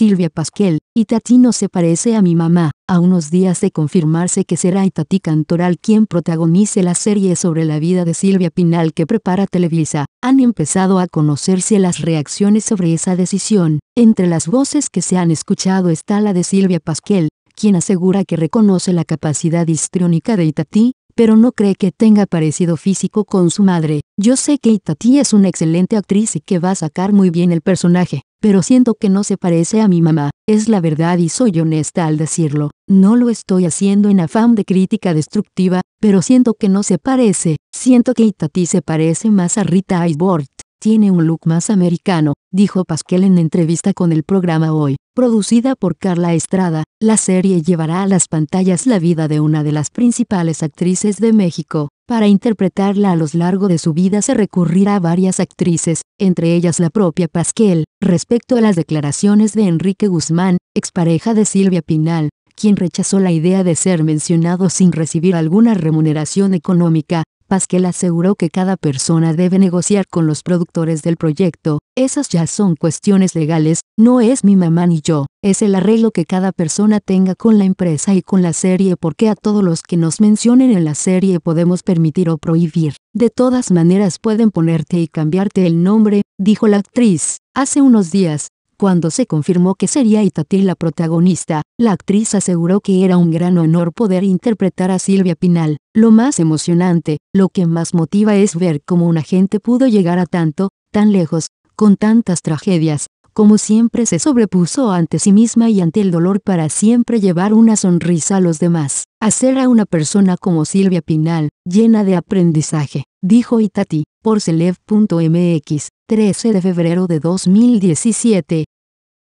Silvia Pasquel, Itatí no se parece a mi mamá, a unos días de confirmarse que será Itatí Cantoral quien protagonice la serie sobre la vida de Silvia Pinal que prepara Televisa, han empezado a conocerse las reacciones sobre esa decisión. Entre las voces que se han escuchado está la de Silvia Pasquel, quien asegura que reconoce la capacidad histriónica de Itatí, pero no cree que tenga parecido físico con su madre. Yo sé que Itati es una excelente actriz y que va a sacar muy bien el personaje, pero siento que no se parece a mi mamá. Es la verdad y soy honesta al decirlo. No lo estoy haciendo en afán de crítica destructiva, pero siento que no se parece. Siento que Itati se parece más a Rita Iceboard tiene un look más americano, dijo Pasquel en entrevista con el programa Hoy. Producida por Carla Estrada, la serie llevará a las pantallas la vida de una de las principales actrices de México. Para interpretarla a lo largo de su vida se recurrirá a varias actrices, entre ellas la propia Pasquel. Respecto a las declaraciones de Enrique Guzmán, expareja de Silvia Pinal, quien rechazó la idea de ser mencionado sin recibir alguna remuneración económica, Pasquel aseguró que cada persona debe negociar con los productores del proyecto, esas ya son cuestiones legales, no es mi mamá ni yo, es el arreglo que cada persona tenga con la empresa y con la serie porque a todos los que nos mencionen en la serie podemos permitir o prohibir. De todas maneras pueden ponerte y cambiarte el nombre, dijo la actriz. Hace unos días, cuando se confirmó que sería Itatí la protagonista, la actriz aseguró que era un gran honor poder interpretar a Silvia Pinal. Lo más emocionante, lo que más motiva es ver cómo una gente pudo llegar a tanto, tan lejos, con tantas tragedias, como siempre se sobrepuso ante sí misma y ante el dolor para siempre llevar una sonrisa a los demás. Hacer a una persona como Silvia Pinal, llena de aprendizaje, dijo Itati, por Celeb.mx, 13 de febrero de 2017.